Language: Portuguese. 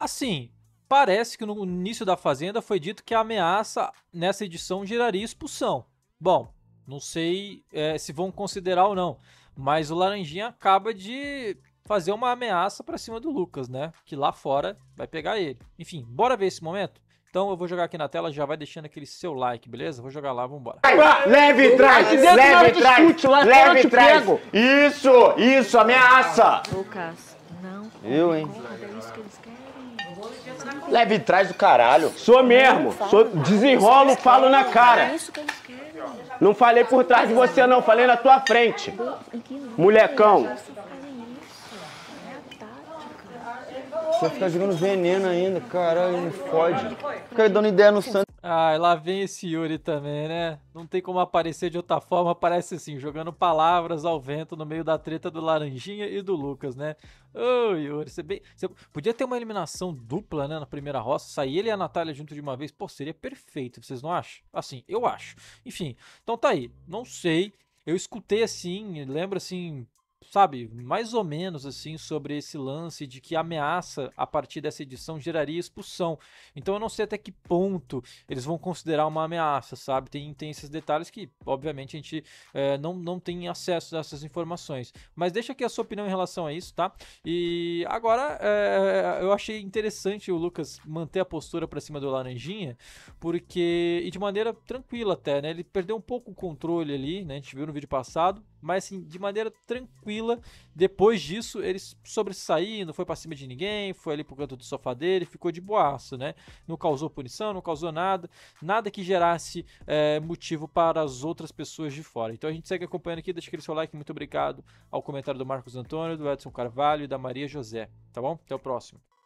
Assim, parece que no início da Fazenda foi dito que a ameaça nessa edição geraria expulsão. Bom, não sei é, se vão considerar ou não, mas o Laranjinha acaba de fazer uma ameaça para cima do Lucas, né? Que lá fora vai pegar ele. Enfim, bora ver esse momento? Então eu vou jogar aqui na tela, já vai deixando aquele seu like, beleza? Vou jogar lá, vambora. Leve trás, leve trás, leve trás. Isso, isso, ameaça. Lucas, não. Eu, hein? É isso que eles querem. Leve trás do caralho. Sou mesmo. Sou, desenrolo, falo na cara. É não falei por trás de você, não. Falei na tua frente. Molecão. Você vai ficar jogando veneno ainda, caralho, me fode. Fica dando ideia no sangue. Ah, lá vem esse Yuri também, né? Não tem como aparecer de outra forma, parece assim, jogando palavras ao vento no meio da treta do Laranjinha e do Lucas, né? Ô, oh, Yuri, você, bem... você podia ter uma eliminação dupla, né, na primeira roça, sair ele e a Natália junto de uma vez, pô, seria perfeito, vocês não acham? Assim, eu acho. Enfim, então tá aí, não sei, eu escutei assim, lembro assim, sabe, mais ou menos assim sobre esse lance de que ameaça a partir dessa edição geraria expulsão. Então eu não sei até que ponto eles vão considerar uma ameaça, sabe? Tem, tem esses detalhes que, obviamente, a gente é, não, não tem acesso a essas informações. Mas deixa aqui a sua opinião em relação a isso, tá? E agora é, eu achei interessante o Lucas manter a postura para cima do Laranjinha, porque. e de maneira tranquila até, né? Ele perdeu um pouco o controle ali, né? A gente viu no vídeo passado mas assim, de maneira tranquila. Depois disso, ele sobressaiu, não foi para cima de ninguém, foi ali pro canto do sofá dele, ficou de boaço, né? Não causou punição, não causou nada, nada que gerasse é, motivo para as outras pessoas de fora. Então a gente segue acompanhando aqui, deixa aquele seu like, muito obrigado ao comentário do Marcos Antônio, do Edson Carvalho e da Maria José, tá bom? Até o próximo.